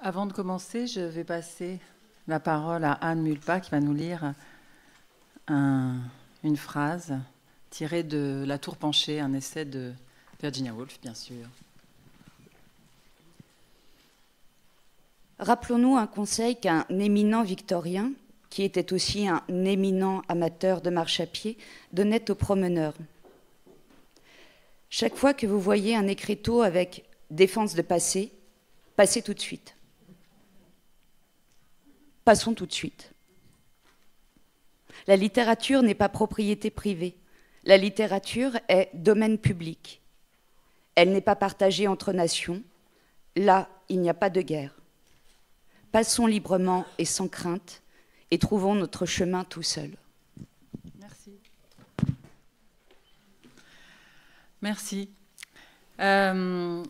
Avant de commencer, je vais passer la parole à Anne Mulpa qui va nous lire une phrase tirée de La Tour penchée, un essai de Virginia Woolf, bien sûr. Rappelons-nous un conseil qu'un éminent victorien, qui était aussi un éminent amateur de marche à pied, donnait aux promeneurs. Chaque fois que vous voyez un écriteau avec défense de passer, passez tout de suite. Passons tout de suite. La littérature n'est pas propriété privée. La littérature est domaine public. Elle n'est pas partagée entre nations. Là, il n'y a pas de guerre. Passons librement et sans crainte et trouvons notre chemin tout seul. Merci. Merci. Euh,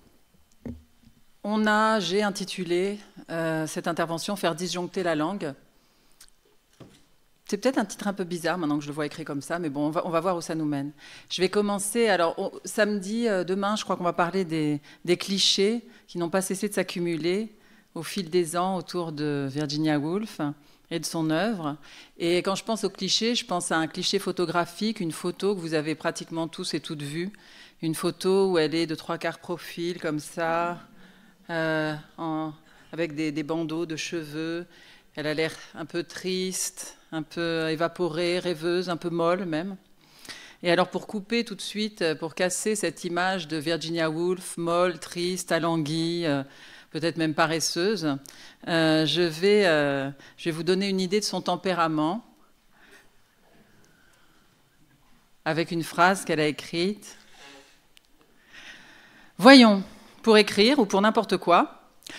on a, j'ai intitulé euh, cette intervention, faire disjoncter la langue. C'est peut-être un titre un peu bizarre maintenant que je le vois écrit comme ça, mais bon, on va, on va voir où ça nous mène. Je vais commencer, alors samedi, euh, demain, je crois qu'on va parler des, clichés qui n'ont pas cessé de s'accumuler au fil des ans autour de Virginia Woolf et de son œuvre. Et quand je pense aux clichés, je pense à un cliché photographique, une photo que vous avez pratiquement tous et toutes vues, une photo où elle est de trois quarts profil comme ça, euh, en, avec des, bandeaux de cheveux. Elle a l'air un peu triste, un peu évaporée, rêveuse, un peu molle même. Et alors pour couper tout de suite, pour casser cette image de Virginia Woolf, molle, triste, alanguie, euh, peut-être même paresseuse, euh, je, vais, euh, je vais vous donner une idée de son tempérament avec une phrase qu'elle a écrite. Voyons, pour écrire ou pour n'importe quoi,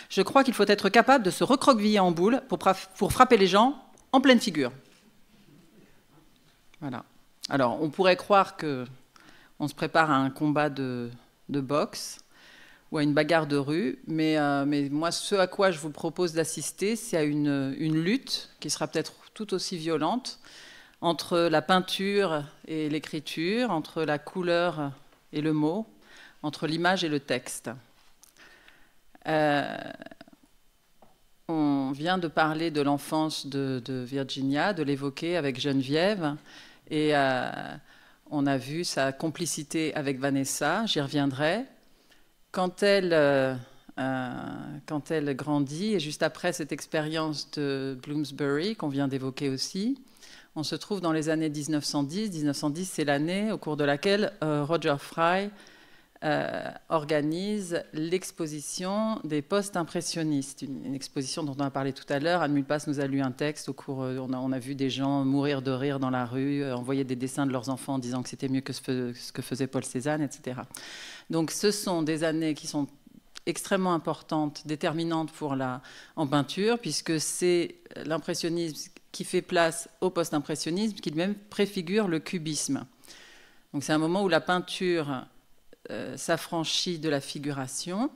je crois qu'il faut être capable de se recroqueviller en boule pour, frapper les gens en pleine figure. Voilà. Alors, on pourrait croire que on se prépare à un combat de, boxe ou à une bagarre de rue, euh, mais, moi, ce à quoi je vous propose d'assister, c'est à une, lutte qui sera peut-être tout aussi violente entre la peinture et l'écriture, entre la couleur et le mot, entre l'image et le texte. Euh, on vient de parler de l'enfance de, Virginia, de l'évoquer avec Geneviève, et euh, on a vu sa complicité avec Vanessa, j'y reviendrai. Quand elle, euh, quand elle grandit, et juste après cette expérience de Bloomsbury qu'on vient d'évoquer aussi, on se trouve dans les années 1910. 1910, c'est l'année au cours de laquelle Roger Fry euh, organise l'exposition des post-impressionnistes, une, exposition dont on a parlé tout à l'heure. Anne Mulpass nous a lu un texte au cours, euh, on a, on a vu des gens mourir de rire dans la rue, euh, envoyer des dessins de leurs enfants en disant que c'était mieux que ce, que faisait Paul Cézanne, etc. Donc ce sont des années qui sont extrêmement importantes, déterminantes pour la, en peinture, puisque c'est l'impressionnisme qui fait place au post-impressionnisme, qui lui-même préfigure le cubisme. Donc c'est un moment où la peinture euh, s'affranchit de la figuration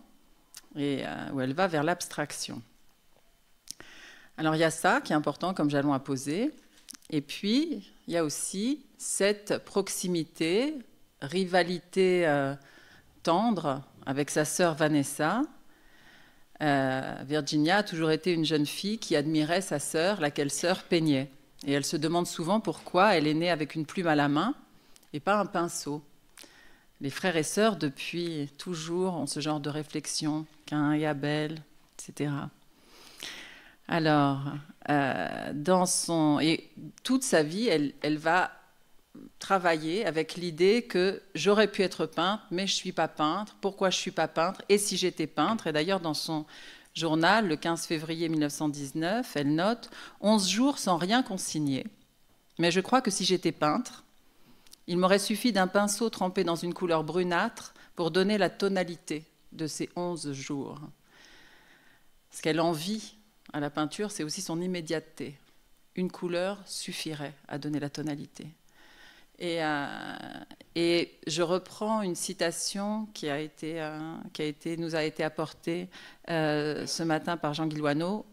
et euh, où elle va vers l'abstraction. Alors il y a ça qui est important comme jalon à poser. Et puis il y a aussi cette proximité, rivalité euh, tendre avec sa sœur Vanessa. Virginia a toujours été une jeune fille qui admirait sa sœur, laquelle sœur peignait. Et elle se demande souvent pourquoi elle est née avec une plume à la main et pas un pinceau les frères et sœurs depuis toujours ont ce genre de réflexion, Cain et Abel, etc. Alors, euh, dans son et toute sa vie, elle, va travailler avec l'idée que j'aurais pu être peintre, mais je ne suis pas peintre. Pourquoi je ne suis pas peintre Et si j'étais peintre Et d'ailleurs, dans son journal, le 15 février 1919, elle note 11 jours sans rien consigner. Mais je crois que si j'étais peintre, il m'aurait suffi d'un pinceau trempé dans une couleur brunâtre pour donner la tonalité de ces onze jours. Ce qu'elle envie à la peinture, c'est aussi son immédiateté. Une couleur suffirait à donner la tonalité. Et, euh, je reprends une citation qui, a été, euh, qui a été, nous a été apportée euh, ce matin par Jean Guilloineau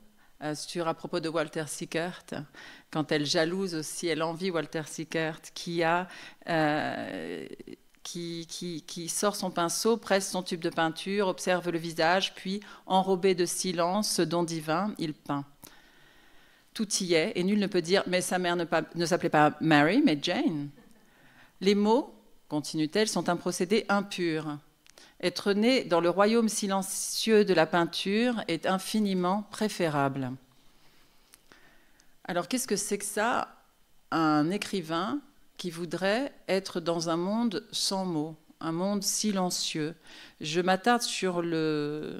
euh, sur à propos de Walter Sickert, quand elle jalouse aussi, elle envie Walter Sickert euh, qui sort son pinceau, presse son tube de peinture, observe le visage, puis, enrobé de silence, ce don divin, il peint. Tout y est, et nul ne peut dire Mais sa mère ne, ne s'appelait pas Mary, mais Jane. Les mots, continue-t-elle, sont un procédé impur. Être né dans le royaume silencieux de la peinture est infiniment préférable. Alors qu'est-ce que c'est que ça Un écrivain qui voudrait être dans un monde sans mots, un monde silencieux. Je m'attarde sur, euh,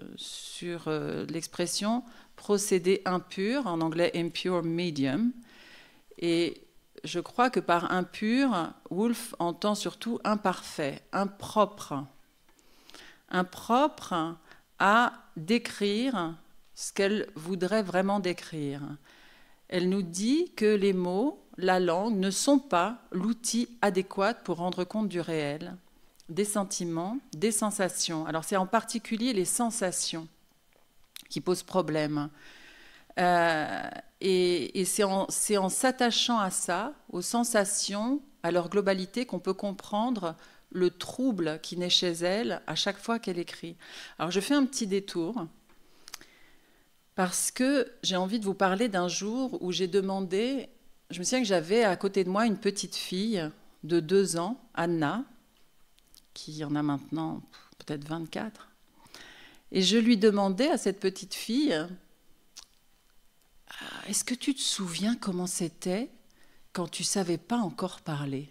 l'expression procédé impur, en anglais impure medium. Et je crois que par impur, Woolf entend surtout imparfait, impropre impropre à décrire ce qu'elle voudrait vraiment décrire. Elle nous dit que les mots, la langue, ne sont pas l'outil adéquat pour rendre compte du réel, des sentiments, des sensations. Alors c'est en particulier les sensations qui posent problème. Euh, et c'est en s'attachant à ça, aux sensations, à leur globalité, qu'on peut comprendre le trouble qui naît chez elle à chaque fois qu'elle écrit. Alors je fais un petit détour parce que j'ai envie de vous parler d'un jour où j'ai demandé, je me souviens que j'avais à côté de moi une petite fille de deux ans, Anna, qui en a maintenant peut-être 24, et je lui demandais à cette petite fille, ah, est-ce que tu te souviens comment c'était quand tu savais pas encore parler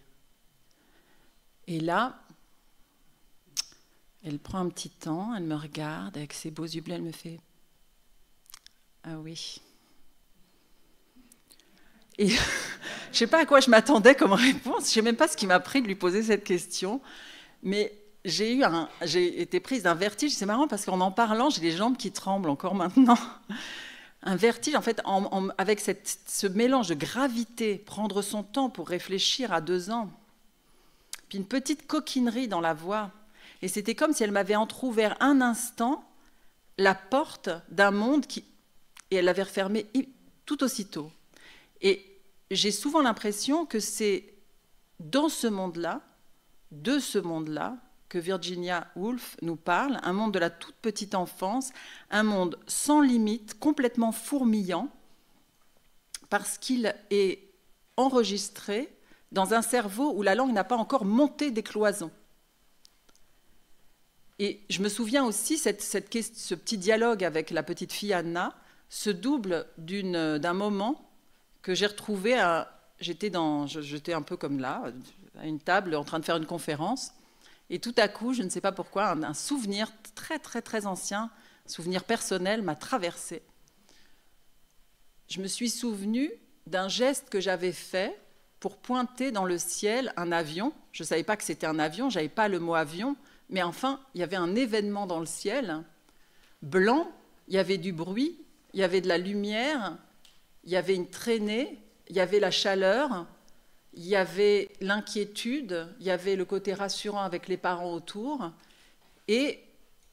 et là, elle prend un petit temps, elle me regarde avec ses beaux yeux bleus, elle me fait Ah oui. Et je ne sais pas à quoi je m'attendais comme réponse, je ne sais même pas ce qui m'a pris de lui poser cette question, mais j'ai eu un, j'ai été prise d'un vertige. C'est marrant parce qu'en en parlant, j'ai les jambes qui tremblent encore maintenant. Un vertige, en fait, avec ce mélange de gravité, prendre son temps pour réfléchir à deux ans, puis une petite coquinerie dans la voix. Et c'était comme si elle m'avait entr'ouvert un instant la porte d'un monde qui. Et elle l'avait refermée tout aussitôt. Et j'ai souvent l'impression que c'est dans ce monde-là, de ce monde-là, que Virginia Woolf nous parle, un monde de la toute petite enfance, un monde sans limite, complètement fourmillant, parce qu'il est enregistré dans un cerveau où la langue n'a pas encore monté des cloisons. Et je me souviens aussi, cette, ce petit dialogue avec la petite fille Anna ce double d'un moment que j'ai retrouvé, j'étais un peu comme là, à une table en train de faire une conférence, et tout à coup, je ne sais pas pourquoi, un, souvenir très très très ancien, un souvenir personnel m'a traversé. Je me suis souvenu d'un geste que j'avais fait pour pointer dans le ciel un avion. Je ne savais pas que c'était un avion, j'avais pas le mot avion, mais enfin, il y avait un événement dans le ciel, blanc, il y avait du bruit, il y avait de la lumière, il y avait une traînée, il y avait la chaleur, il y avait l'inquiétude, il y avait le côté rassurant avec les parents autour, et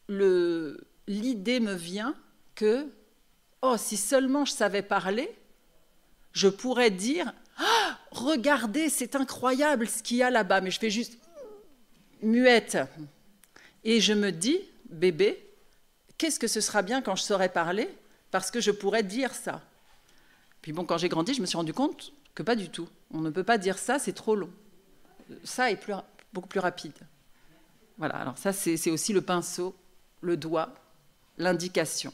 l'idée me vient que, oh, si seulement je savais parler, je pourrais dire regardez, c'est incroyable ce qu'il y a là-bas. Mais je fais juste muette. Et je me dis, bébé, qu'est-ce que ce sera bien quand je saurai parler Parce que je pourrais dire ça. Puis bon, quand j'ai grandi, je me suis rendu compte que pas du tout. On ne peut pas dire ça, c'est trop long. Ça est beaucoup plus rapide. Voilà, alors ça, c'est aussi le pinceau, le doigt, l'indication.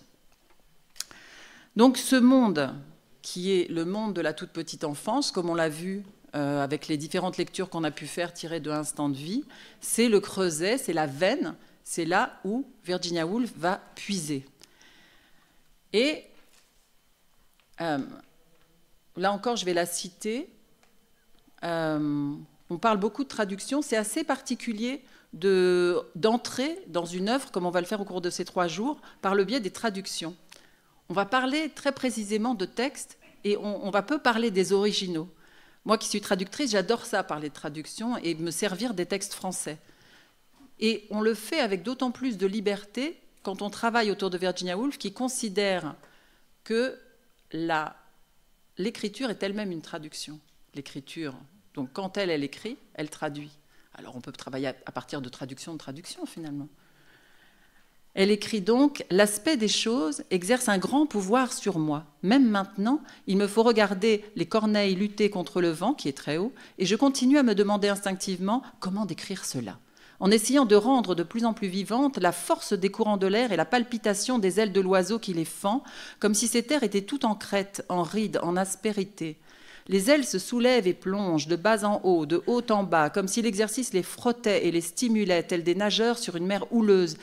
Donc ce monde qui est le monde de la toute petite enfance, comme on l'a vu euh, avec les différentes lectures qu'on a pu faire tirées de l'instant de vie, c'est le creuset, c'est la veine, c'est là où Virginia Woolf va puiser. Et euh, là encore, je vais la citer. Euh, on parle beaucoup de traduction. C'est assez particulier d'entrer dans une œuvre, comme on va le faire au cours de ces trois jours, par le biais des traductions. On va parler très précisément de textes et on, va peu parler des originaux. Moi qui suis traductrice, j'adore ça, parler de traduction et me servir des textes français. Et on le fait avec d'autant plus de liberté quand on travaille autour de Virginia Woolf, qui considère que l'écriture est elle-même une traduction. L'écriture, donc quand elle, elle écrit, elle traduit. Alors on peut travailler à partir de traduction de traduction finalement. Elle écrit donc L'aspect des choses exerce un grand pouvoir sur moi. Même maintenant, il me faut regarder les corneilles lutter contre le vent, qui est très haut, et je continue à me demander instinctivement comment décrire cela, en essayant de rendre de plus en plus vivante la force des courants de l'air et la palpitation des ailes de l'oiseau qui les fend, comme si ces terres étaient tout en crête, en rides, en aspérité. Les ailes se soulèvent et plongent de bas en haut, de haut en bas, comme si l'exercice les frottait et les stimulait, tels des nageurs sur une mer houleuse.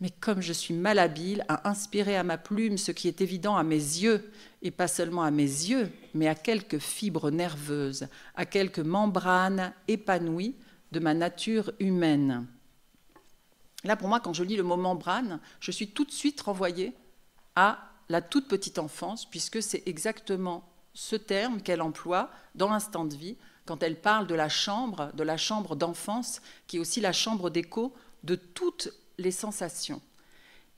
Mais comme je suis malhabile à inspirer à ma plume ce qui est évident à mes yeux, et pas seulement à mes yeux, mais à quelques fibres nerveuses, à quelques membranes épanouies de ma nature humaine. Là, pour moi, quand je lis le mot membrane, je suis tout de suite renvoyée à la toute petite enfance, puisque c'est exactement ce terme qu'elle emploie dans l'instant de vie, quand elle parle de la chambre, de la chambre d'enfance, qui est aussi la chambre d'écho de toute les sensations.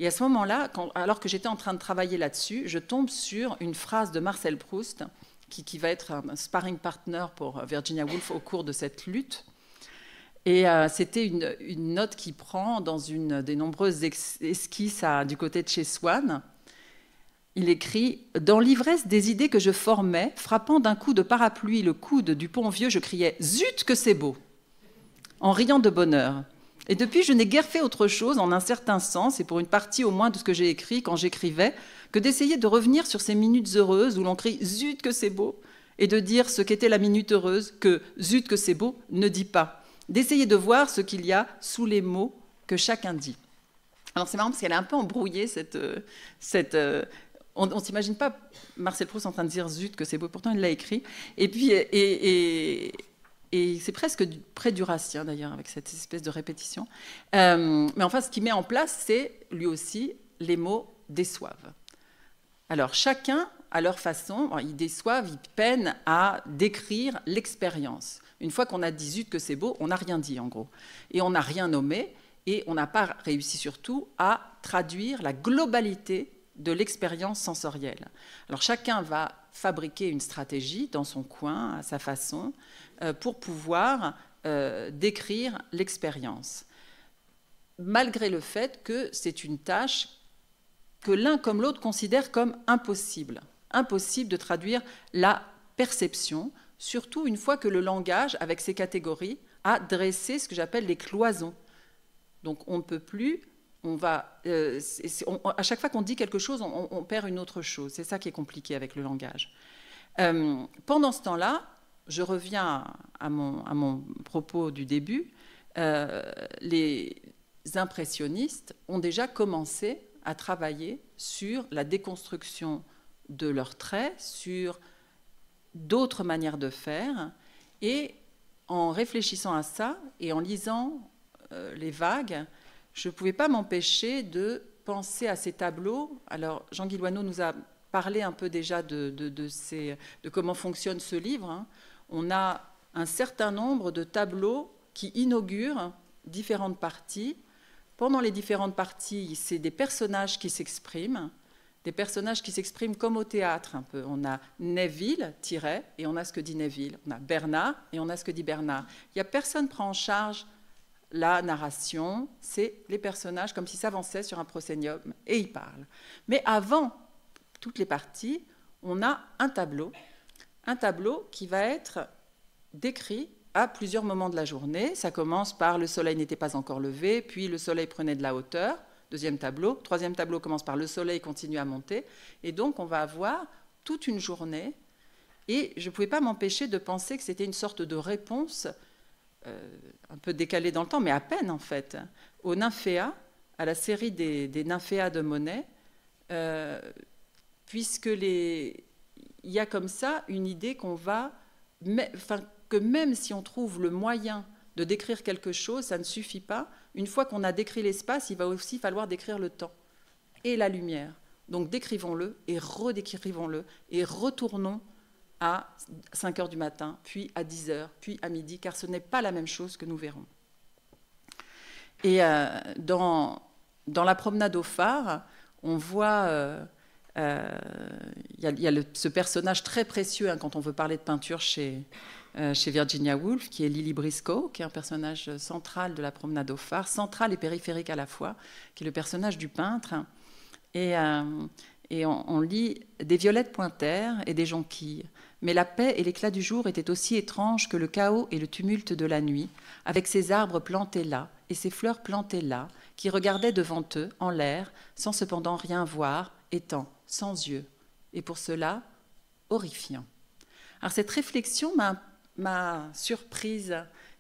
Et à ce moment-là, alors que j'étais en train de travailler là-dessus, je tombe sur une phrase de Marcel Proust, qui, va être un sparring partner pour Virginia Woolf au cours de cette lutte. Et euh, c'était une, note qu'il prend dans une des nombreuses esquisses du côté de chez Swann. Il écrit Dans l'ivresse des idées que je formais, frappant d'un coup de parapluie le coude du pont vieux, je criais Zut que c'est beau en riant de bonheur. Et depuis, je n'ai guère fait autre chose, en un certain sens, et pour une partie au moins de ce que j'ai écrit quand j'écrivais, que d'essayer de revenir sur ces minutes heureuses où l'on crie Zut que c'est beau et de dire ce qu'était la minute heureuse que Zut que c'est beau ne dit pas. D'essayer de voir ce qu'il y a sous les mots que chacun dit. Alors c'est marrant parce qu'elle a un peu embrouillé cette. Euh, cette euh, on ne s'imagine pas Marcel Proust en train de dire zut que c'est beau, pourtant il l'a écrit. Et puis, et, c'est presque du, près du hein, d'ailleurs, avec cette espèce de répétition. Euh, mais enfin, ce qui met en place, c'est lui aussi les mots déçoivent. Alors chacun, à leur façon, il déçoivent, ils peinent à décrire l'expérience. Une fois qu'on a dit zut que c'est beau, on n'a rien dit en gros. Et on n'a rien nommé, et on n'a pas réussi surtout à traduire la globalité de l'expérience sensorielle. Alors chacun va fabriquer une stratégie dans son coin, à sa façon, euh, pour pouvoir euh, décrire l'expérience. Malgré le fait que c'est une tâche que l'un comme l'autre considère comme impossible. Impossible de traduire la perception, surtout une fois que le langage, avec ses catégories, a dressé ce que j'appelle les cloisons. Donc on ne peut plus va, euh, à chaque fois qu'on dit quelque chose, on, perd une autre chose. C'est ça qui est compliqué avec le langage. Euh, pendant ce temps-là, je reviens à mon, propos du début. Euh, les impressionnistes ont déjà commencé à travailler sur la déconstruction de leurs traits, sur d'autres manières de faire. Et en réfléchissant à ça et en lisant les vagues, je ne pouvais pas m'empêcher de penser à ces tableaux. Alors, Jean Guilloineau nous a parlé un peu déjà de, comment fonctionne ce livre. Hein. On a un certain nombre de tableaux qui inaugurent différentes parties. Pendant les différentes parties, c'est des personnages qui s'expriment, des personnages qui s'expriment comme au théâtre un peu. On a Neville, tiret, et on a ce que dit Neville. On a Bernard, et on a ce que dit Bernard. Il n'y a personne qui prend en charge la narration, c'est les personnages comme s'ils s'avançaient sur un prosénium et ils parlent. Mais avant toutes les parties, on a un tableau, un tableau qui va être décrit à plusieurs moments de la journée. Ça commence par le soleil n'était pas encore levé, puis le soleil prenait de la hauteur, deuxième tableau. Troisième tableau commence par le soleil continue à monter. Et donc on va avoir toute une journée. Et je ne pouvais pas m'empêcher de penser que c'était une sorte de réponse euh, un peu décalé dans le temps, mais à peine en fait, au Nymphéa, à la série des, Nymphéas de Monet, euh, puisque il y a comme ça une idée qu'on va, que même si on trouve le moyen de décrire quelque chose, ça ne suffit pas. Une fois qu'on a décrit l'espace, il va aussi falloir décrire le temps et la lumière. Donc décrivons-le et redécrivons-le et retournons à 5 h du matin, puis à 10 h puis à midi, car ce n'est pas la même chose que nous verrons. Et euh, dans, dans, la promenade au phare, on voit, euh, euh, il y a, ce personnage très précieux hein, quand on veut parler de peinture chez, chez Virginia Woolf, qui est Lily Briscoe, qui est un personnage central de la promenade au phare, central et périphérique à la fois, qui est le personnage du peintre. Et, et on, lit des violettes pointèrent et des jonquilles. Mais la paix et l'éclat du jour étaient aussi étranges que le chaos et le tumulte de la nuit, avec ces arbres plantés là et ces fleurs plantées là, qui regardaient devant eux, en l'air, sans cependant rien voir, étant sans yeux, et pour cela horrifiant. Alors cette réflexion m'a surprise,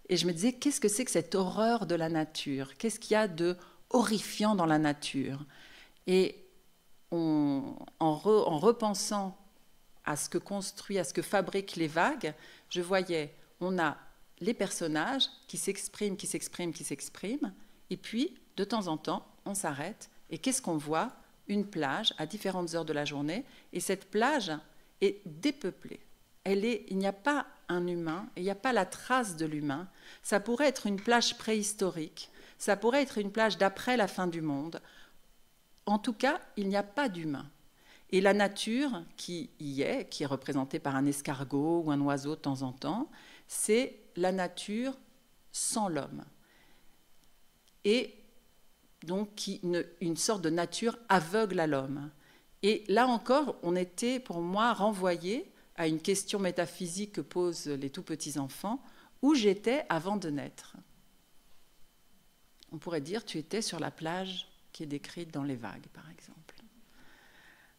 et je me disais, qu'est-ce que c'est que cette horreur de la nature Qu'est-ce qu'il y a de horrifiant dans la nature Et en, repensant à ce que construit, à ce que fabriquent les vagues, je voyais, on a les personnages qui s'expriment, qui s'expriment, qui s'expriment, et puis, de temps en temps, on s'arrête, et qu'est-ce qu'on voit Une plage à différentes heures de la journée, et cette plage est dépeuplée. il n'y a pas un humain, il n'y a pas la trace de l'humain. Ça pourrait être une plage préhistorique, ça pourrait être une plage d'après la fin du monde, en tout cas, il n'y a pas d'humain. Et la nature qui y est, qui est représentée par un escargot ou un oiseau de temps en temps, c'est la nature sans l'homme. Et donc une, une sorte de nature aveugle à l'homme. Et là encore, on était pour moi renvoyé à une question métaphysique que posent les tout petits enfants, où j'étais avant de naître. On pourrait dire, tu étais sur la plage qui est décrite dans Les Vagues, par exemple.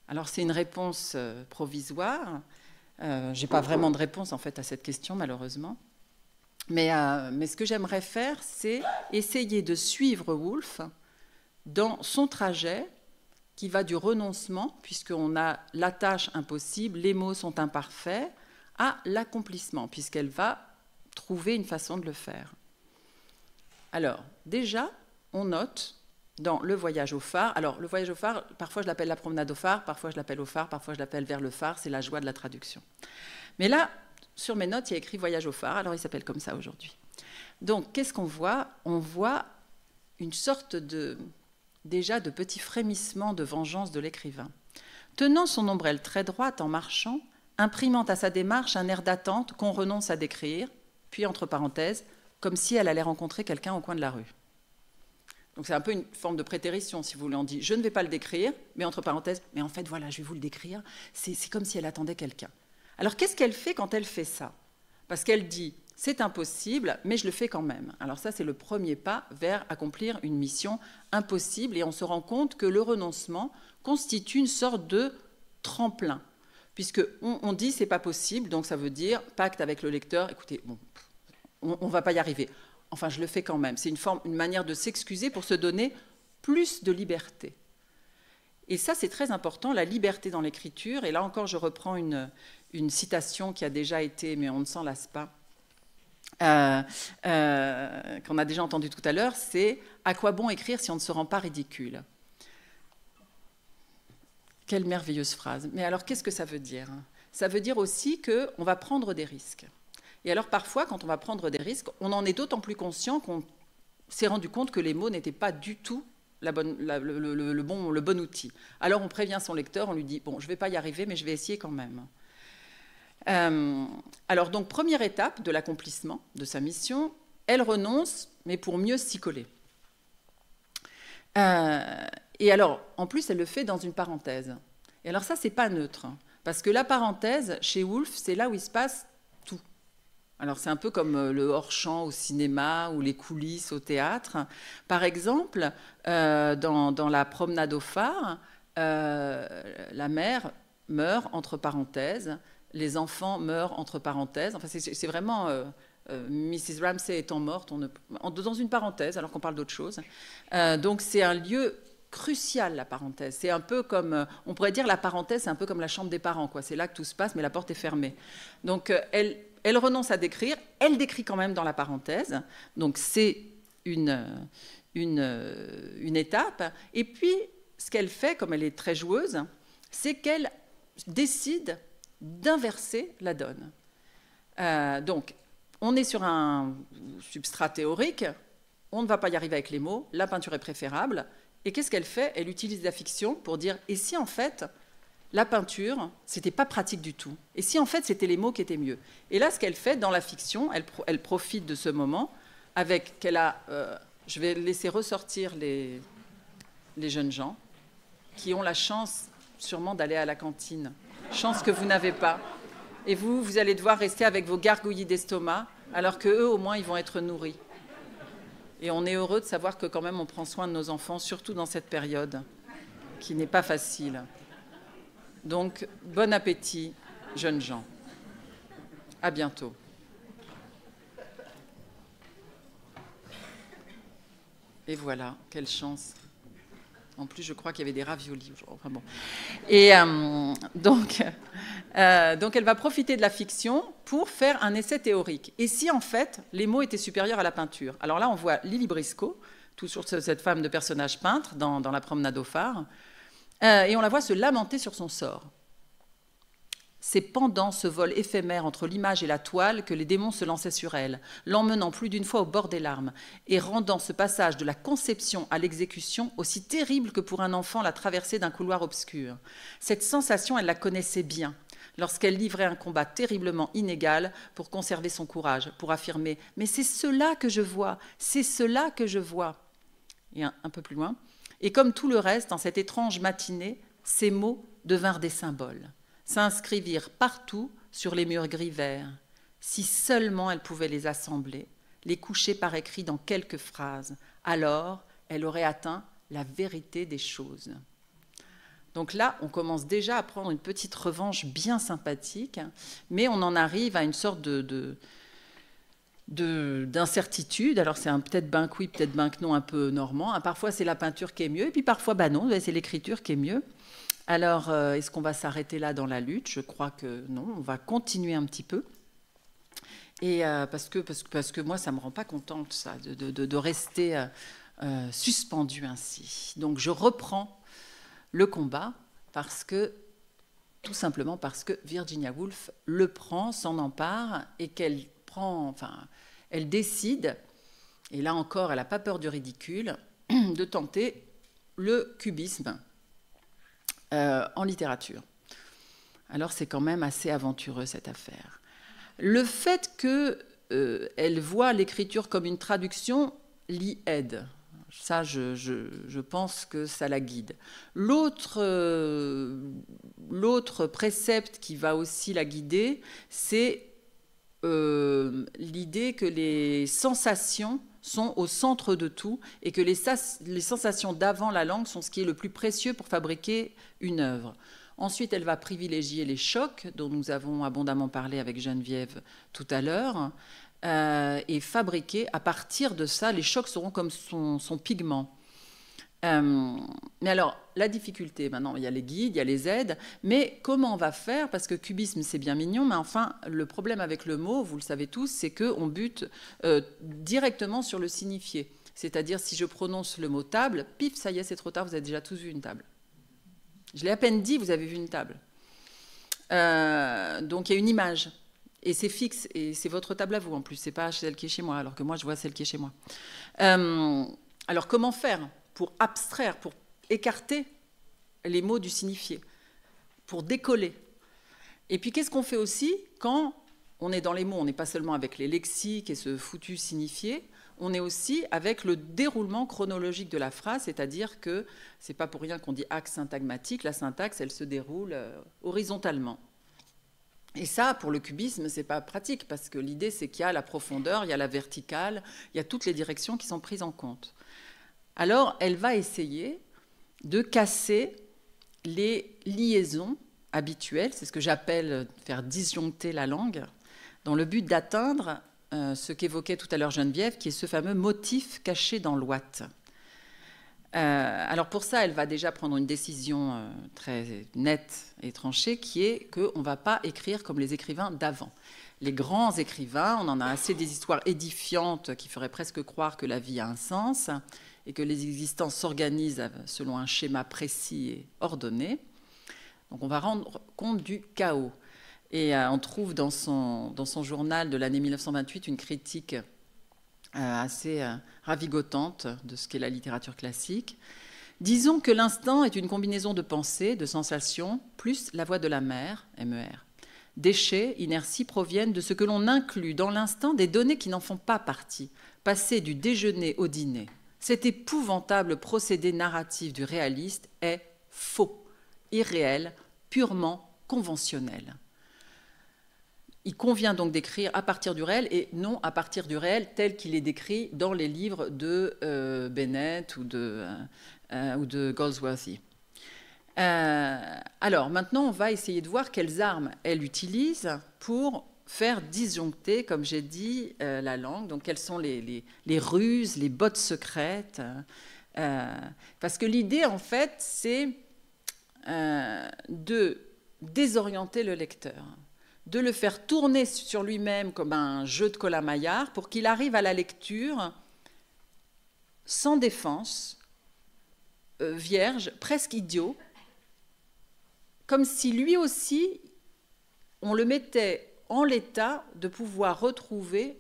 Alors c'est une réponse euh, provisoire. Euh, Je n'ai pas vraiment de réponse en fait à cette question, malheureusement. Mais, euh, mais ce que j'aimerais faire, c'est essayer de suivre Woolf dans son trajet qui va du renoncement, puisqu'on a la tâche impossible, les mots sont imparfaits, à l'accomplissement, puisqu'elle va trouver une façon de le faire. Alors, déjà, on note dans le voyage au phare. Alors, le voyage au phare, parfois je l'appelle la promenade au phare, parfois je l'appelle au phare, parfois je l'appelle vers le phare, c'est la joie de la traduction. Mais là, sur mes notes, il y a écrit voyage au phare, alors il s'appelle comme ça aujourd'hui. Donc, qu'est-ce qu'on voit On voit une sorte de, déjà de petit frémissement de vengeance de l'écrivain. Tenant son ombrelle très droite en marchant, imprimant à sa démarche un air d'attente qu'on renonce à décrire, puis entre parenthèses, comme si elle allait rencontrer quelqu'un au coin de la rue. Donc c'est un peu une forme de prétérition, si vous voulez. On dit, je ne vais pas le décrire, mais entre parenthèses, mais en fait, voilà, je vais vous le décrire. C'est comme si elle attendait quelqu'un. Alors qu'est-ce qu'elle fait quand elle fait ça Parce qu'elle dit, c'est impossible, mais je le fais quand même. Alors ça, c'est le premier pas vers accomplir une mission impossible. Et on se rend compte que le renoncement constitue une sorte de tremplin. Puisque on, dit, c'est pas possible, donc ça veut dire pacte avec le lecteur. Écoutez, on ne va pas y arriver enfin je le fais quand même, c'est une, forme, une manière de s'excuser pour se donner plus de liberté. Et ça, c'est très important, la liberté dans l'écriture. Et là encore, je reprends une, citation qui a déjà été, mais on ne s'en lasse pas, euh, euh, qu'on a déjà entendue tout à l'heure, c'est À quoi bon écrire si on ne se rend pas ridicule Quelle merveilleuse phrase. Mais alors, qu'est-ce que ça veut dire Ça veut dire aussi qu'on va prendre des risques. Et alors parfois, quand on va prendre des risques, on en est d'autant plus conscient qu'on s'est rendu compte que les mots n'étaient pas du tout la bonne, le, bon, le, bon, outil. Alors on prévient son lecteur, on lui dit, bon, je ne vais pas y arriver, mais je vais essayer quand même. Euh, alors donc, première étape de l'accomplissement de sa mission, elle renonce, mais pour mieux s'y coller. Euh, et alors, en plus, elle le fait dans une parenthèse. Et alors ça, c'est pas neutre. Hein, parce que la parenthèse, chez Woolf, c'est là où il se passe alors c'est un peu comme euh, le hors-champ au cinéma ou les coulisses au théâtre. Par exemple, euh, dans, la promenade au phare, euh, la mère meurt entre parenthèses, les enfants meurent entre parenthèses. Enfin c'est vraiment... Mrs. Ramsey étant morte, dans une parenthèse, alors qu'on parle d'autre chose. donc c'est un lieu crucial la parenthèse. C'est un peu comme, on pourrait dire la parenthèse, c'est un peu comme la chambre des parents, quoi. C'est là que tout se passe, mais la porte est fermée. Donc elle, elle renonce à décrire, elle décrit quand même dans la parenthèse, donc c'est une, étape. Et puis, ce qu'elle fait, comme elle est très joueuse, c'est qu'elle décide d'inverser la donne. Euh, donc, on est sur un substrat théorique, on ne va pas y arriver avec les mots, la peinture est préférable. Et qu'est-ce qu'elle fait Elle utilise la fiction pour dire, et si en fait, la peinture, c'était pas pratique du tout. Et si en fait c'était les mots qui étaient mieux. Et là, ce qu'elle fait dans la fiction, elle, profite de ce moment avec qu'elle a. Euh, je vais laisser ressortir les, jeunes gens qui ont la chance sûrement d'aller à la cantine. Chance que vous n'avez pas. Et vous, vous allez devoir rester avec vos gargouillis d'estomac, alors que eux, au moins, ils vont être nourris. Et on est heureux de savoir que quand même on prend soin de nos enfants, surtout dans cette période qui n'est pas facile. Donc, bon appétit, jeunes gens. À bientôt. Et voilà, quelle chance. En plus, je crois qu'il y avait des raviolis aujourd'hui. Et euh, euh, donc, elle va profiter de la fiction pour faire un essai théorique. Et si, en fait, les mots étaient supérieurs à la peinture Alors là, on voit Lily Briscoe, toujours cette femme de personnage peintre dans, dans La promenade au phare, euh, et on la voit se lamenter sur son sort. C'est pendant ce vol éphémère entre l'image et la toile que les démons se lançaient sur elle, l'emmenant plus d'une fois au bord des larmes, et rendant ce passage de la conception à l'exécution aussi terrible que pour un enfant la traversée d'un couloir obscur. Cette sensation, elle la connaissait bien, lorsqu'elle livrait un combat terriblement inégal pour conserver son courage, pour affirmer ⁇ Mais c'est cela que je vois, c'est cela que je vois ⁇ Et un peu plus loin ⁇ et comme tout le reste, dans cette étrange matinée, ces mots devinrent des symboles, s'inscrivirent partout sur les murs gris verts. Si seulement elle pouvait les assembler, les coucher par écrit dans quelques phrases, alors elle aurait atteint la vérité des choses. Donc là, on commence déjà à prendre une petite revanche bien sympathique, mais on en arrive à une sorte de, de d'incertitude. Alors c'est un peut-être bain oui, peut-être bain non, un peu normand. Hein. parfois c'est la peinture qui est mieux, et puis parfois bah non, ben, c'est l'écriture qui est mieux. Alors euh, est-ce qu'on va s'arrêter là dans la lutte Je crois que non, on va continuer un petit peu. Et euh, parce, que, parce, que, moi, ça me rend pas contente, ça, de, rester suspendu euh, suspendue ainsi. Donc je reprends le combat parce que tout simplement parce que Virginia Woolf le prend, s'en empare et qu'elle prend, enfin, elle décide, et là encore, elle n'a pas peur du ridicule, de tenter le cubisme euh, en littérature. Alors c'est quand même assez aventureux cette affaire. Le fait qu'elle euh, voit l'écriture comme une traduction l'y aide. Ça, je, pense que ça la guide. Euh, l'autre, précepte qui va aussi la guider, c'est euh, l'idée que les sensations sont au centre de tout et que les, sensations d'avant la langue sont ce qui est le plus précieux pour fabriquer une œuvre. Ensuite, elle va privilégier les chocs dont nous avons abondamment parlé avec Geneviève tout à l'heure. Euh, et fabriquer à partir de ça, les chocs seront comme son pigment. Euh, mais alors, la difficulté, maintenant, il y a les guides, il y a les aides, mais comment on va faire Parce que cubisme, c'est bien mignon, mais enfin, le problème avec le mot, vous le savez tous, c'est qu'on bute euh, directement sur le signifié. C'est-à-dire, si je prononce le mot table, pif, ça y est, c'est trop tard, vous avez déjà tous vu une table. Je l'ai à peine dit, vous avez vu une table. Euh, donc, il y a une image. Et c'est fixe, et c'est votre table à vous en plus, c'est pas celle qui est chez moi, alors que moi je vois celle qui est chez moi. alors comment faire pour abstraire, pour écarter les mots du signifié, pour décoller. Et puis qu'est-ce qu'on fait aussi quand on est dans les mots On n'est pas seulement avec les lexiques et ce foutu signifié, on est aussi avec le déroulement chronologique de la phrase, c'est-à-dire que ce n'est pas pour rien qu'on dit axe syntagmatique, la syntaxe, elle se déroule euh, horizontalement. Et ça, pour le cubisme, ce n'est pas pratique parce que l'idée, c'est qu'il y a la profondeur, il y a la verticale, il y a toutes les directions qui sont prises en compte alors elle va essayer de casser les liaisons habituelles, c'est ce que j'appelle faire disjoncter la langue, dans le but d'atteindre euh, ce qu'évoquait tout à l'heure Geneviève, qui est ce fameux motif caché dans l'ouate. Euh, alors pour ça, elle va déjà prendre une décision euh, très nette et tranchée, qui est qu'on ne va pas écrire comme les écrivains d'avant. Les grands écrivains, on en a assez des histoires édifiantes qui feraient presque croire que la vie a un sens et que les existences s'organisent selon un schéma précis et ordonné. Donc on va rendre compte du chaos. Et euh, on trouve dans son, dans son journal de l'année 1928 une critique euh, assez euh, ravigotante de ce qu'est la littérature classique. Disons que l'instant est une combinaison de pensées, de sensations, plus la voix de la mer, MER. Déchets, inertie proviennent de ce que l'on inclut dans l'instant des données qui n'en font pas partie, passer du déjeuner au dîner. Cet épouvantable procédé narratif du réaliste est faux, irréel, purement conventionnel. Il convient donc d'écrire à partir du réel et non à partir du réel tel qu'il est décrit dans les livres de euh, Bennett ou de, euh, Goldsworthy. Euh, alors maintenant, on va essayer de voir quelles armes elle utilise pour faire disjoncter, comme j'ai dit, euh, la langue. Donc, quelles sont les, les, ruses, les bottes secrètes euh, Parce que l'idée, en fait, c'est euh, de désorienter le lecteur, de le faire tourner sur lui-même comme un jeu de maillard pour qu'il arrive à la lecture sans défense, vierge, presque idiot, comme si lui aussi, on le mettait en l'état, de pouvoir retrouver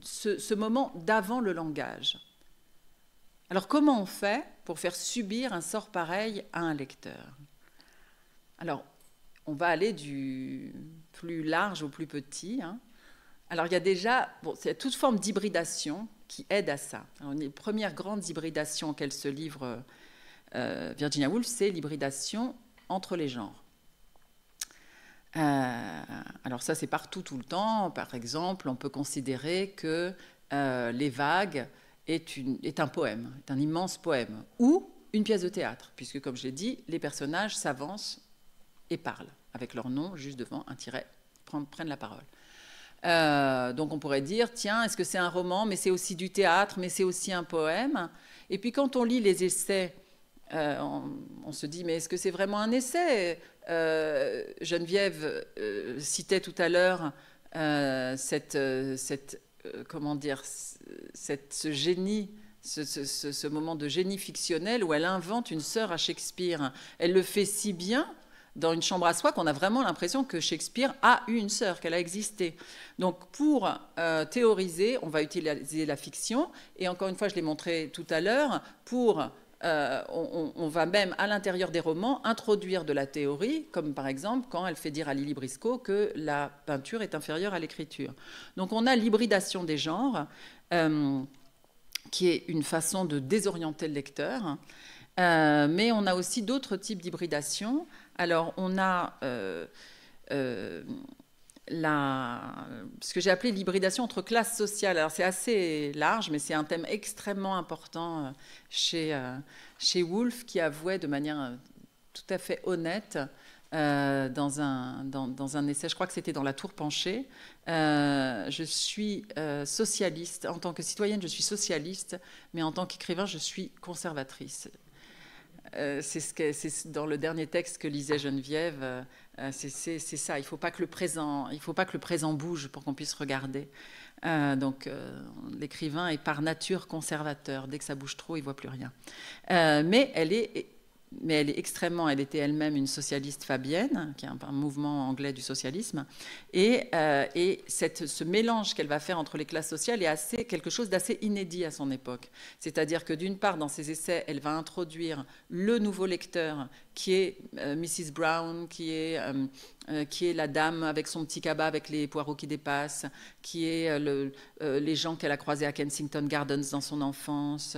ce, moment d'avant le langage. Alors comment on fait pour faire subir un sort pareil à un lecteur Alors, on va aller du plus large au plus petit. Hein. Alors il y a déjà toute forme d'hybridation qui aide à ça. une des premières grandes hybridations auxquelles se livre euh, Virginia Woolf, c'est l'hybridation entre les genres. Euh, alors ça, c'est partout, tout le temps. Par exemple, on peut considérer que euh, Les Vagues est, un poème, est un immense poème, ou une pièce de théâtre, puisque, comme je l'ai dit, les personnages s'avancent et parlent, avec leur nom juste devant un tiret, prennent, la parole. Euh, donc on pourrait dire, tiens, est-ce que c'est un roman, mais c'est aussi du théâtre, mais c'est aussi un poème. Et puis quand on lit les essais euh, on, se dit, mais est-ce que c'est vraiment un essai euh, Geneviève euh, citait tout à l'heure cette, comment dire, cette, ce génie. Ce, moment de génie fictionnel où elle invente une sœur à Shakespeare. Elle le fait si bien dans une chambre à soi qu'on a vraiment l'impression que Shakespeare a eu une sœur, qu'elle a existé. Donc pour théoriser, on va utiliser la fiction. Et encore une fois, je l'ai montré tout à l'heure, pour euh, on, va même, à l'intérieur des romans, introduire de la théorie, comme par exemple quand elle fait dire à Lily Briscoe que la peinture est inférieure à l'écriture. Donc on a l'hybridation des genres, euh, qui est une façon de désorienter le lecteur, euh, mais on a aussi d'autres types d'hybridation. Alors on a ce que j'ai appelé l'hybridation entre classes sociales. Alors c'est assez large, mais c'est un thème extrêmement important euh, chez, euh, chez Woolf, qui avouait de manière euh, tout à fait honnête dans, un, dans, un essai, je crois que c'était dans La Tour penchée, je suis socialiste, en tant que citoyenne je suis socialiste, mais en tant qu'écrivain je suis conservatrice. c'est ce dans le dernier texte que lisait Geneviève euh, c'est ça, il ne faut, pas que le présent, il faut pas que le présent bouge pour qu'on puisse regarder. Euh, donc euh, l'écrivain est par nature conservateur, dès que ça bouge trop, il voit plus rien. mais elle est mais elle est extrêmement, elle était elle-même une socialiste fabienne, qui est un, mouvement anglais du socialisme, et, euh, ce mélange qu'elle va faire entre les classes sociales est assez, quelque chose d'assez inédit à son époque. C'est-à-dire que d'une part, dans ses essais, elle va introduire le nouveau lecteur, qui est euh, Mrs. Brown, qui est, euh, qui est la dame avec son petit cabas, avec les poireaux qui dépassent, qui est les gens qu'elle a croisés à Kensington Gardens dans son enfance,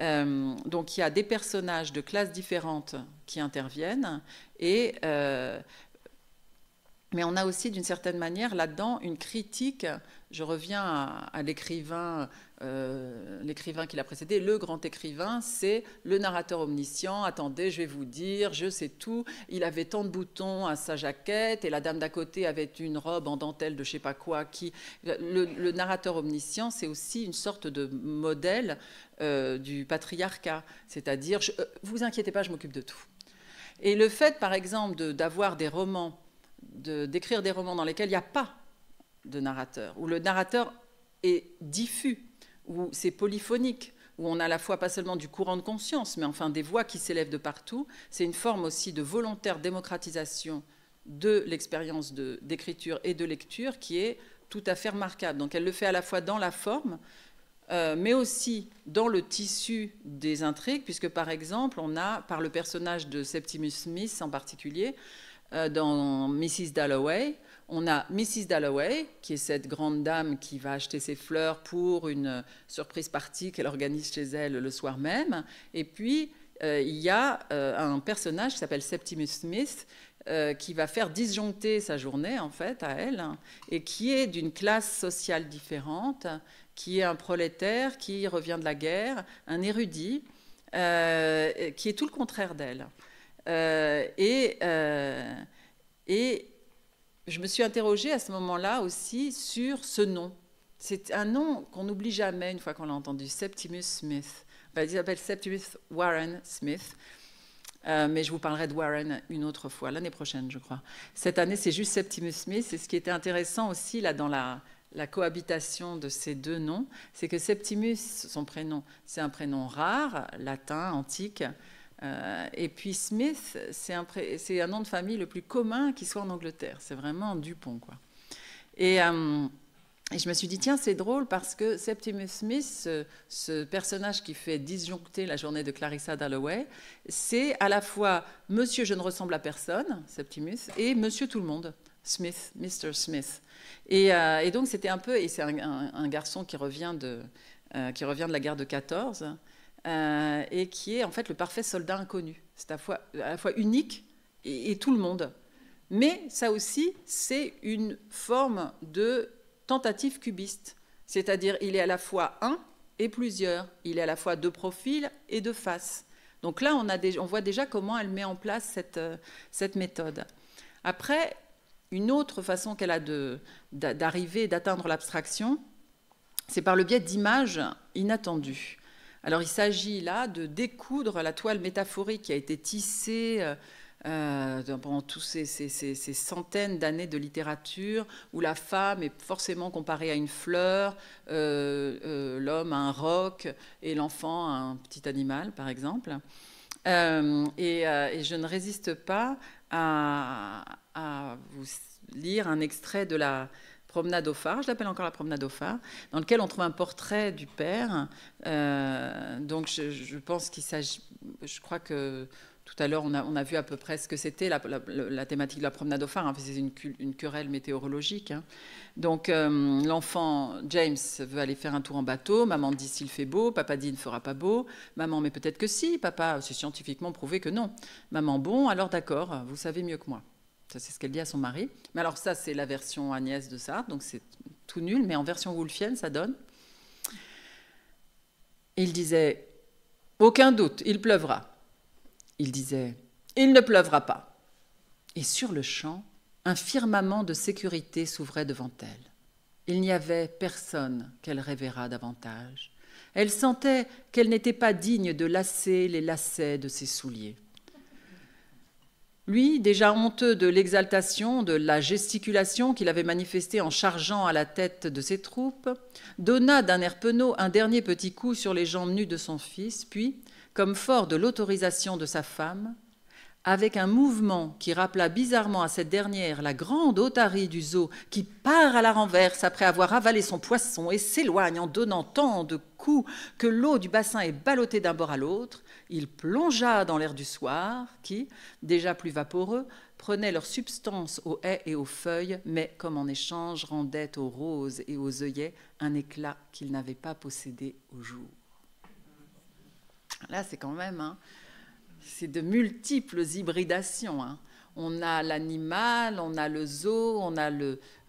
euh, donc il y a des personnages de classes différentes qui interviennent et euh, mais on a aussi d'une certaine manière là-dedans une critique. Je reviens à l'écrivain euh, l'écrivain qui l'a précédé, le grand écrivain, c'est le narrateur omniscient. Attendez, je vais vous dire, je sais tout. Il avait tant de boutons à sa jaquette et la dame d'à côté avait une robe en dentelle de je sais pas quoi. Qui le, narrateur omniscient, c'est aussi une sorte de modèle euh, du patriarcat, c'est-à-dire euh, vous inquiétez pas, je m'occupe de tout. Et le fait, par exemple, d'avoir des romans, d'écrire des romans dans lesquels il n'y a pas de narrateur, où le narrateur est diffus où c'est polyphonique, où on a à la fois pas seulement du courant de conscience, mais enfin des voix qui s'élèvent de partout. C'est une forme aussi de volontaire démocratisation de l'expérience d'écriture et de lecture qui est tout à fait remarquable. Donc elle le fait à la fois dans la forme, euh, mais aussi dans le tissu des intrigues, puisque par exemple, on a, par le personnage de Septimus Smith en particulier, euh, dans Mrs. Dalloway, on a Mrs. Dalloway, qui est cette grande dame qui va acheter ses fleurs pour une euh, surprise partie qu'elle organise chez elle le soir même. Et puis, euh, il y a euh, un personnage qui s'appelle Septimus Smith, qui va faire disjoncter sa journée, en fait, à elle, hein, et qui est d'une classe sociale différente, qui est un prolétaire, qui revient de la guerre, un érudit, qui est tout le contraire d'elle. et. et je me suis interrogée à ce moment-là aussi sur ce nom. C'est un nom qu'on n'oublie jamais une fois qu'on l'a entendu, Septimus Smith. Bah, il s'appelle Septimus Warren Smith. Euh, mais je vous parlerai de Warren une autre fois, l'année prochaine, je crois. Cette année, c'est juste Septimus Smith. Et ce qui était intéressant aussi, là, dans la cohabitation de ces deux noms, c'est que Septimus, son prénom, c'est un prénom rare, latin, antique. Euh, et puis Smith, c'est un, nom de famille le plus commun qui soit en Angleterre. C'est vraiment Dupont, quoi. Et, euh, je me suis dit, tiens, c'est drôle parce que Septimus Smith, ce, personnage qui fait disjoncter la journée de Clarissa Dalloway, c'est à la fois Monsieur Je ne ressemble à personne, Septimus, et Monsieur Tout le monde. Smith, Mr. Smith. Euh, et, donc c'était un peu, et c'est un, un, garçon qui revient de, qui revient de la guerre de 14, euh, et qui est en fait le parfait soldat inconnu. C'est à, la fois unique et, tout le monde. Mais ça aussi, c'est une forme de tentative cubiste. C'est-à-dire, il est à la fois un et plusieurs. Il est à la fois de profil et de face. Donc là, on, a on voit déjà comment elle met en place cette, euh, cette méthode. Après, une autre façon qu'elle a d'arriver, d'atteindre l'abstraction, c'est par le biais d'images inattendues. Alors il s'agit là de découdre la toile métaphorique qui a été tissée euh, euh, pendant toutes ces, centaines d'années de littérature, où la femme est forcément comparée à une fleur, euh, l'homme à un roc et l'enfant à un petit animal, par exemple. Et, je ne résiste pas à vous lire un extrait de la, promenade au phare, je l'appelle encore la promenade au phare, dans lequel on trouve un portrait du père. Euh, donc je, pense qu'il s'agit, je crois que tout à l'heure on a, vu à peu près ce que c'était la, thématique de la promenade au phare, c'est une, querelle météorologique. Hein. Donc euh, l'enfant James veut aller faire un tour en bateau, maman dit s'il fait beau, papa dit il ne fera pas beau, maman mais peut-être que si, papa c'est scientifiquement prouvé que non, maman bon alors d'accord, vous savez mieux que moi. Ça, c'est ce qu'elle dit à son mari. Mais alors, ça, c'est la version Agnès de ça, donc c'est tout nul, mais en version wolfienne, ça donne. Il disait Aucun doute, il pleuvra. Il disait Il ne pleuvra pas. Et sur le champ, un firmament de sécurité s'ouvrait devant elle. Il n'y avait personne qu'elle révéra davantage. Elle sentait qu'elle n'était pas digne de lasser les lacets de ses souliers. Lui, déjà honteux de l'exaltation, de la gesticulation qu'il avait manifestée en chargeant à la tête de ses troupes, donna d'un air penaud un dernier petit coup sur les jambes nues de son fils, puis, comme fort de l'autorisation de sa femme, avec un mouvement qui rappela bizarrement à cette dernière la grande otarie du zoo qui part à la renverse après avoir avalé son poisson et s'éloigne en donnant tant de coups que l'eau du bassin est ballottée d'un bord à l'autre, il plongea dans l'air du soir, qui, déjà plus vaporeux, prenait leur substance aux haies et aux feuilles, mais comme en échange rendait aux roses et aux œillets un éclat qu'ils n'avaient pas possédé au jour. Là, c'est quand même, hein, c'est de multiples hybridations. Hein. On a l'animal, on a le zoo, on a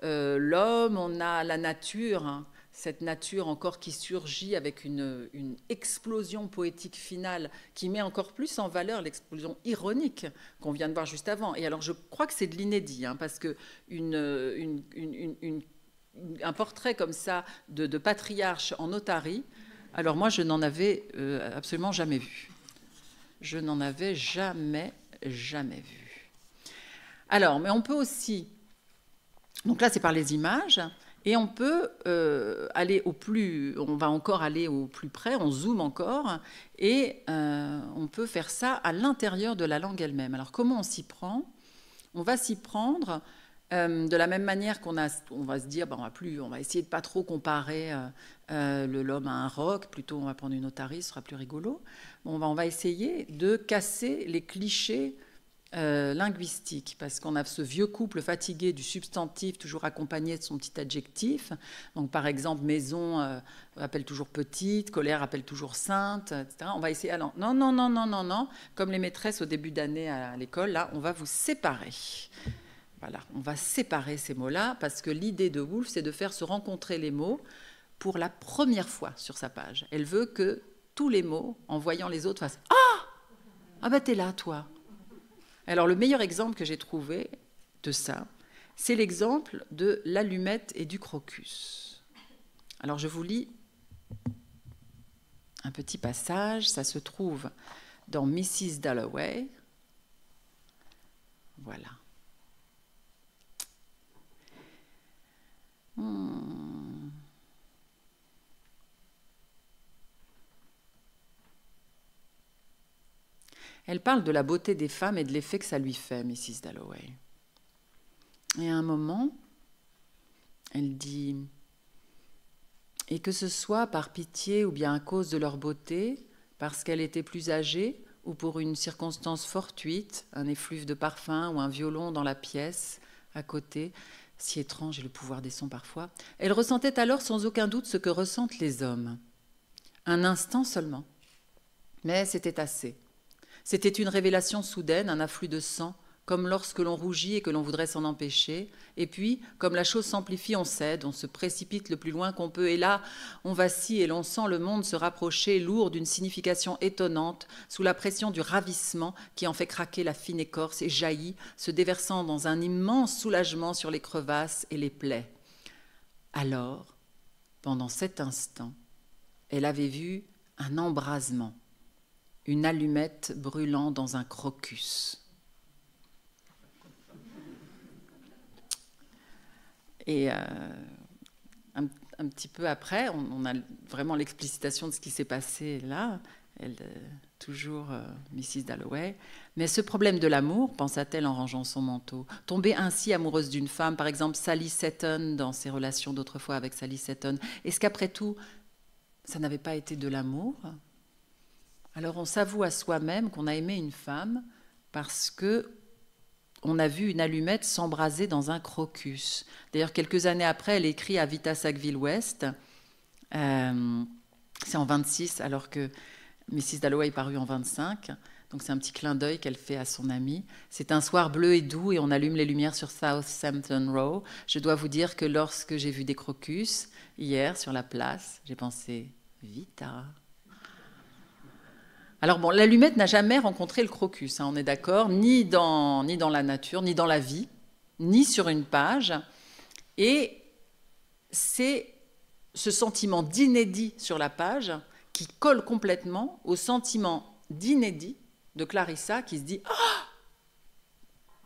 euh, l'homme, on a la nature. Hein cette nature encore qui surgit avec une, explosion poétique finale qui met encore plus en valeur l'explosion ironique qu'on vient de voir juste avant. Et alors je crois que c'est de l'inédit, hein, parce que un portrait comme ça de, patriarche en otarie, alors moi je n'en avais euh, absolument jamais vu. Je n'en avais jamais, jamais vu. Alors, mais on peut aussi... Donc là, c'est par les images. Et on peut euh, aller au plus, on va encore aller au plus près, on zoome encore, et euh, on peut faire ça à l'intérieur de la langue elle-même. Alors comment on s'y prend On va s'y prendre euh, de la même manière qu'on a, on va se dire, on va plus, on va essayer de pas trop comparer le l'homme à un roc, plutôt on va prendre une otarie, ce sera plus rigolo. on va essayer de casser les clichés euh, linguistique, parce qu'on a ce vieux couple fatigué du substantif, toujours accompagné de son petit adjectif. Donc, par exemple, maison euh, appelle toujours petite, colère appelle toujours sainte, etc. On va essayer. Alors, non, non, non, non, non, non. Comme les maîtresses au début d'année à l'école, là, on va vous séparer. Voilà, on va séparer ces mots-là, parce que l'idée de Woolf, c'est de faire se rencontrer les mots pour la première fois sur sa page. Elle veut que tous les mots, en voyant les autres, fassent Ah Ah bah t'es là, toi alors le meilleur exemple que j'ai trouvé de ça, c'est l'exemple de l'allumette et du crocus. Alors je vous lis un petit passage, ça se trouve dans Mrs. Dalloway. Voilà. Hmm. Elle parle de la beauté des femmes et de l'effet que ça lui fait, Mrs. Dalloway. Et à un moment, elle dit Et que ce soit par pitié ou bien à cause de leur beauté, parce qu'elle était plus âgée, ou pour une circonstance fortuite, un effluve de parfum ou un violon dans la pièce à côté, si étrange est le pouvoir des sons parfois, elle ressentait alors sans aucun doute ce que ressentent les hommes. Un instant seulement. Mais c'était assez. C'était une révélation soudaine, un afflux de sang, comme lorsque l'on rougit et que l'on voudrait s'en empêcher. Et puis, comme la chose s'amplifie, on cède, on se précipite le plus loin qu'on peut. Et là, on vacille et l'on sent le monde se rapprocher, lourd d'une signification étonnante, sous la pression du ravissement qui en fait craquer la fine écorce et jaillit, se déversant dans un immense soulagement sur les crevasses et les plaies. Alors, pendant cet instant, elle avait vu un embrasement une allumette brûlant dans un crocus. Et euh, un, petit peu après, on, a vraiment l'explicitation de ce qui s'est passé là. Elle, euh, toujours euh, Mrs. Dalloway. Mais ce problème de l'amour, pensa-t-elle en rangeant son manteau, tomber ainsi amoureuse d'une femme, par exemple Sally Seton dans ses relations d'autrefois avec Sally Seton, est-ce qu'après tout, ça n'avait pas été de l'amour alors on s'avoue à soi-même qu'on a aimé une femme parce que on a vu une allumette s'embraser dans un crocus. D'ailleurs, quelques années après, elle écrit à Vita Sackville-West. Euh, c'est en 26, alors que Mrs. Dalloway est parue en 25. Donc c'est un petit clin d'œil qu'elle fait à son amie. C'est un soir bleu et doux et on allume les lumières sur Southampton Row. Je dois vous dire que lorsque j'ai vu des crocus hier sur la place, j'ai pensé Vita. Alors bon, l'allumette n'a jamais rencontré le crocus, hein, on est d'accord, ni dans, ni dans la nature, ni dans la vie, ni sur une page. Et c'est ce sentiment d'inédit sur la page qui colle complètement au sentiment d'inédit de Clarissa qui se dit Ah,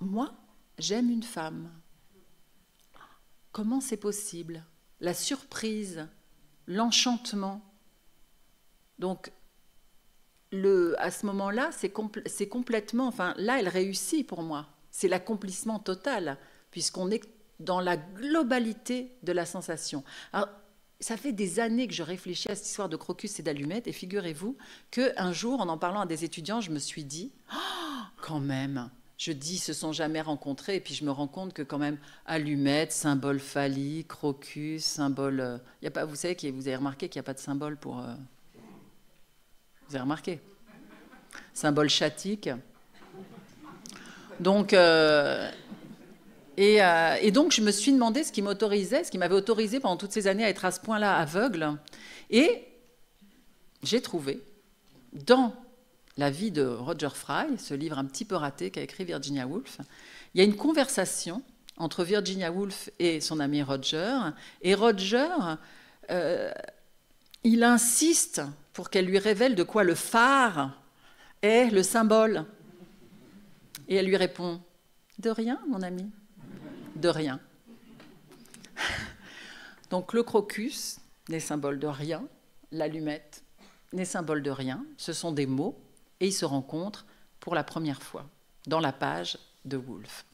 Moi, j'aime une femme. Comment c'est possible La surprise, l'enchantement. Donc, à ce moment-là, c'est complètement, enfin là, elle réussit pour moi. C'est l'accomplissement total, puisqu'on est dans la globalité de la sensation. Alors, ça fait des années que je réfléchis à cette histoire de crocus et d'allumettes, et figurez-vous qu'un jour, en en parlant à des étudiants, je me suis dit, oh, quand même, je dis, se sont jamais rencontrés, et puis je me rends compte que quand même, allumette, symbole phallique, crocus, symbole... Euh, il y a pas, vous savez, vous avez remarqué qu'il n'y a pas de symbole pour... Euh, vous avez remarqué Symbole chatique. Donc, euh, euh, et, donc, je me suis demandé ce qui m'autorisait, ce qui m'avait autorisé pendant toutes ces années à être à ce point-là aveugle. Et j'ai trouvé, dans la vie de Roger Fry, ce livre un petit peu raté qu'a écrit Virginia Woolf, il y a une conversation entre Virginia Woolf et son ami Roger. Et Roger, euh, il insiste pour qu'elle lui révèle de quoi le phare est le symbole. Et elle lui répond De rien, mon ami, de rien. Donc le crocus n'est symbole de rien, l'allumette n'est symbole de rien, ce sont des mots, et ils se rencontrent pour la première fois dans la page de Woolf.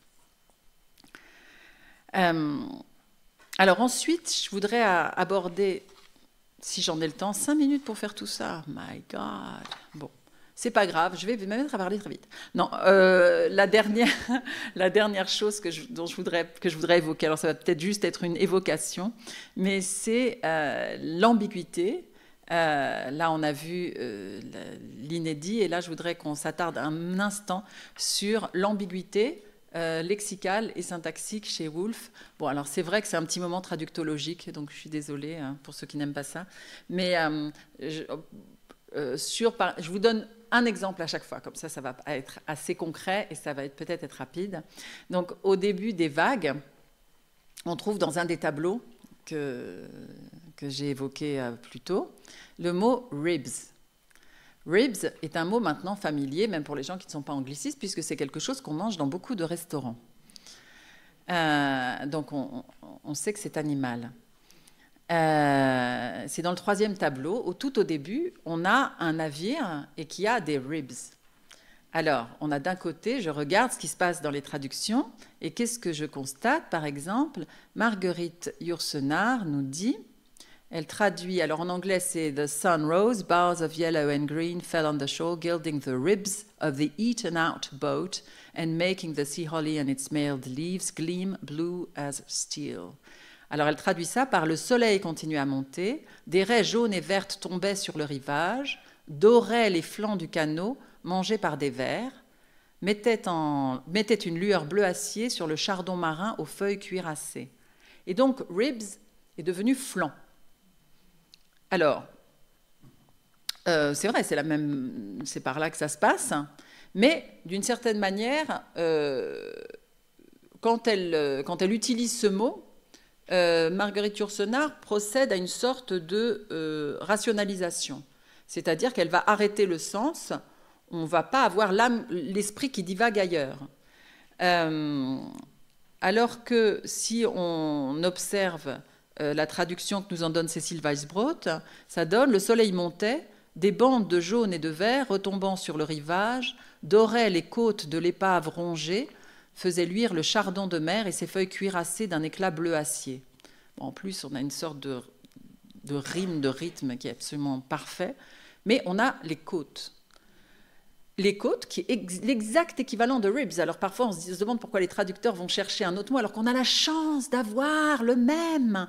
Euh, alors ensuite, je voudrais aborder si j'en ai le temps, cinq minutes pour faire tout ça. My God. Bon, c'est pas grave, je vais me mettre à parler très vite. Non, euh, la, dernière, la dernière chose que je, dont je voudrais, que je voudrais évoquer, alors ça va peut-être juste être une évocation, mais c'est euh, l'ambiguïté. Euh, là, on a vu l'inédit, et là, je voudrais qu'on s'attarde un instant sur l'ambiguïté euh, lexical et syntaxique chez Wolff. Bon, alors c'est vrai que c'est un petit moment traductologique, donc je suis désolée hein, pour ceux qui n'aiment pas ça. Mais euh, je, euh, sur, je vous donne un exemple à chaque fois, comme ça, ça va être assez concret et ça va peut-être peut -être, être rapide. Donc au début des vagues, on trouve dans un des tableaux que, que j'ai évoqué plus tôt le mot ribs. Ribs est un mot maintenant familier, même pour les gens qui ne sont pas anglicistes, puisque c'est quelque chose qu'on mange dans beaucoup de restaurants. Euh, donc on, sait que c'est animal. Euh, c'est dans le troisième tableau, au, tout au début, on a un navire et qui a des ribs. Alors, on a d'un côté, je regarde ce qui se passe dans les traductions, et qu'est-ce que je constate Par exemple, Marguerite Yourcenar nous dit elle traduit, alors en anglais c'est The sun rose, bars of yellow and green fell on the shore, gilding the ribs of the eaten out boat and making the sea holly and its mailed leaves gleam blue as steel. Alors elle traduit ça par le soleil continuait à monter, des raies jaunes et vertes tombaient sur le rivage, doraient les flancs du canot, mangés par des vers, mettaient, en, mettaient une lueur bleu acier sur le chardon marin aux feuilles cuirassées. Et donc ribs est devenu flanc. Alors, euh, c'est vrai, c'est même, c'est par là que ça se passe, mais d'une certaine manière, euh, euh, quand, elle, utilise ce mot, Marguerite Yourcenar procède à une sorte de rationalisation, c'est-à-dire qu'elle va arrêter le sens, on ne va pas avoir l'esprit qui divague ailleurs. alors que si on observe euh, la traduction que nous en donne Cécile Weisbrot, ça donne Le soleil montait, des bandes de jaune et de vert retombant sur le rivage, doraient les côtes de l'épave rongée, faisaient luire le chardon de mer et ses feuilles cuirassées d'un éclat bleu acier. en plus, on a une sorte de rime, de rythme qui est absolument parfait, mais on a les côtes les côtes, qui est l'exact équivalent de ribs. Alors parfois on se demande pourquoi les traducteurs vont chercher un autre mot alors qu'on a la chance d'avoir le même.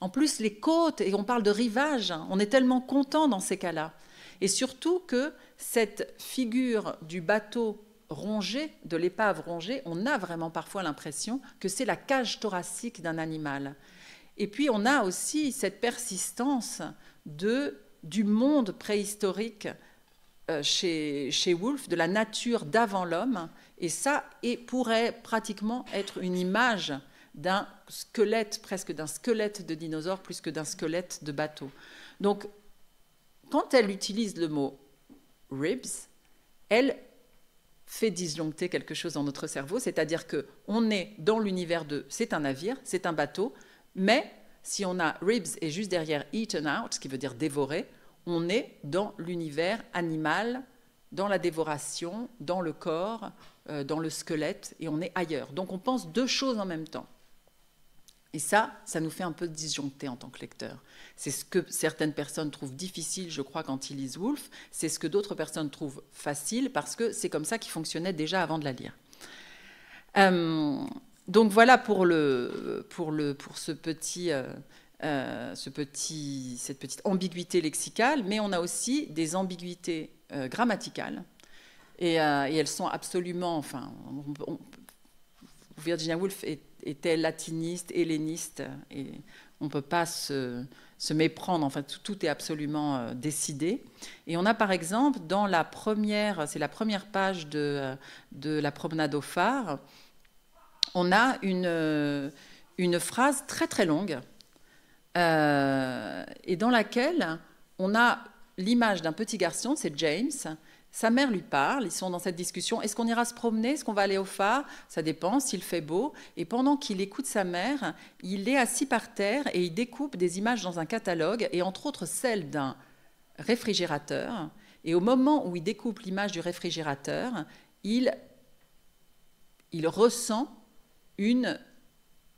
En plus les côtes, et on parle de rivage, hein, on est tellement content dans ces cas-là. Et surtout que cette figure du bateau rongé, de l'épave rongée, on a vraiment parfois l'impression que c'est la cage thoracique d'un animal. Et puis on a aussi cette persistance de, du monde préhistorique euh, chez, chez Woolf de la nature d'avant l'homme, et ça et pourrait pratiquement être une image d'un squelette, presque d'un squelette de dinosaure plus que d'un squelette de bateau. Donc, quand elle utilise le mot ribs, elle fait disjoncter quelque chose dans notre cerveau, c'est-à-dire que on est dans l'univers de c'est un navire, c'est un bateau, mais si on a ribs et juste derrière eaten out, ce qui veut dire dévorer, on est dans l'univers animal, dans la dévoration, dans le corps, euh, dans le squelette, et on est ailleurs. Donc on pense deux choses en même temps. Et ça, ça nous fait un peu disjoncter en tant que lecteur. C'est ce que certaines personnes trouvent difficile, je crois, quand ils lisent Woolf. C'est ce que d'autres personnes trouvent facile parce que c'est comme ça qu'il fonctionnait déjà avant de la lire. Euh, donc voilà pour, le, pour, le, pour ce petit... Euh, euh, ce petit, cette petite ambiguïté lexicale, mais on a aussi des ambiguïtés euh, grammaticales. Euh, et, elles sont absolument. Enfin, Virginia Woolf était latiniste, helléniste, et on ne peut pas se, se méprendre. Enfin, tout, est absolument décidé. Et on a par exemple dans la première, c'est la première page de, de, la promenade au phare, on a une, une phrase très très longue euh, et dans laquelle on a l'image d'un petit garçon, c'est James. Sa mère lui parle, ils sont dans cette discussion. Est-ce qu'on ira se promener Est-ce qu'on va aller au phare Ça dépend, s'il fait beau. Et pendant qu'il écoute sa mère, il est assis par terre et il découpe des images dans un catalogue, et entre autres celle d'un réfrigérateur. Et au moment où il découpe l'image du réfrigérateur, il ressent une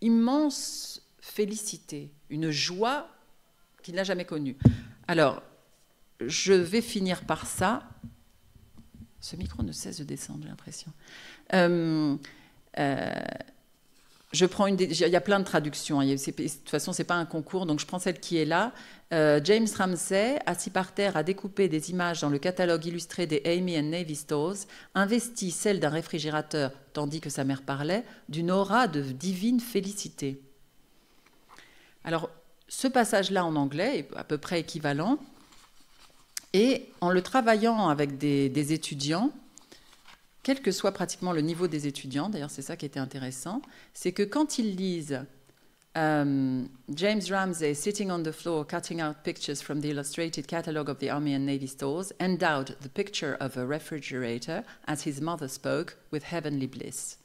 immense félicité, une joie qu'il n'a jamais connue. Alors, je vais finir par ça. Ce micro ne cesse de descendre, j'ai l'impression. Euh, euh, je prends une. Il y a plein de traductions. Hein. de toute façon, n'est pas un concours, donc je prends celle qui est là. Euh, James Ramsay, assis par terre, à découper des images dans le catalogue illustré des Amy and Navy Stores, investit celle d'un réfrigérateur, tandis que sa mère parlait, d'une aura de divine félicité. Alors, ce passage-là en anglais est à peu près équivalent. Et en le travaillant avec des, étudiants, quel que soit pratiquement le niveau des étudiants, d'ailleurs c'est ça qui était intéressant, c'est que quand ils lisent euh, James Ramsey sitting on the floor cutting out pictures from the illustrated catalogue of the Army and Navy stores, endowed the picture of a refrigerator as his mother spoke with heavenly bliss.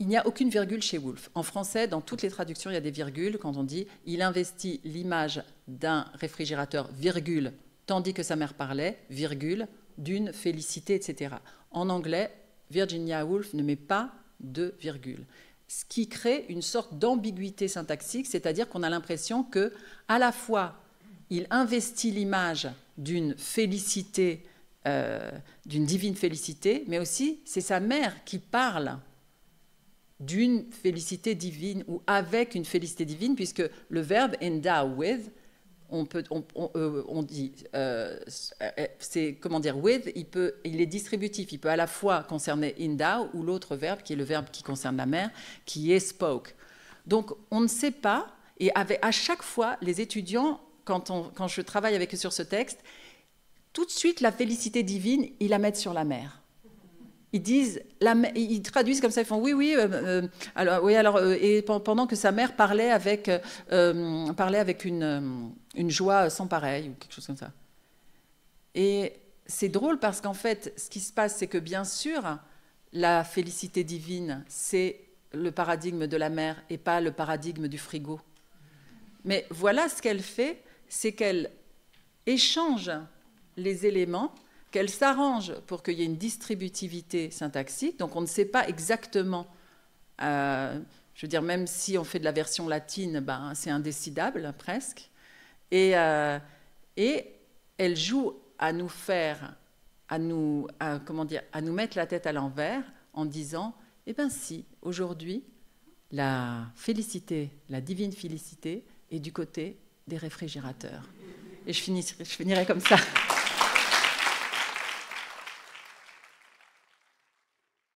Il n'y a aucune virgule chez Woolf. En français, dans toutes les traductions, il y a des virgules quand on dit il investit l'image d'un réfrigérateur, virgule, tandis que sa mère parlait, virgule, d'une félicité, etc. En anglais, Virginia Woolf ne met pas de virgule. Ce qui crée une sorte d'ambiguïté syntaxique, c'est-à-dire qu'on a l'impression que, à la fois, il investit l'image d'une félicité, euh, d'une divine félicité, mais aussi c'est sa mère qui parle d'une félicité divine ou avec une félicité divine, puisque le verbe endow with, on, peut, on, euh, dit, euh, c'est comment dire, with, il, peut, il est distributif, il peut à la fois concerner endow ou l'autre verbe, qui est le verbe qui concerne la mère, qui est spoke. Donc on ne sait pas, et à chaque fois, les étudiants, quand, quand je travaille avec eux sur ce texte, tout de suite la félicité divine, ils la mettent sur la mer. Ils disent, la, ils traduisent comme ça, ils font oui, oui, euh, euh, alors, oui, alors, euh, et pendant que sa mère parlait avec, parlait avec une, une joie sans pareil ou quelque chose comme ça. Et c'est drôle parce qu'en fait, ce qui se passe, c'est que bien sûr, la félicité divine, c'est le paradigme de la mère et pas le paradigme du frigo. Mais voilà ce qu'elle fait, c'est qu'elle échange les éléments qu'elle s'arrange pour qu'il y ait une distributivité syntaxique. Donc on ne sait pas exactement, euh, je veux dire, même si on fait de la version latine, ben, c'est indécidable presque. Et, euh, et elle joue à nous faire, à nous, comment dire, à nous mettre la tête à l'envers en disant, eh bien si, aujourd'hui, la félicité, la divine félicité, est du côté des réfrigérateurs. Et je je finirai comme ça.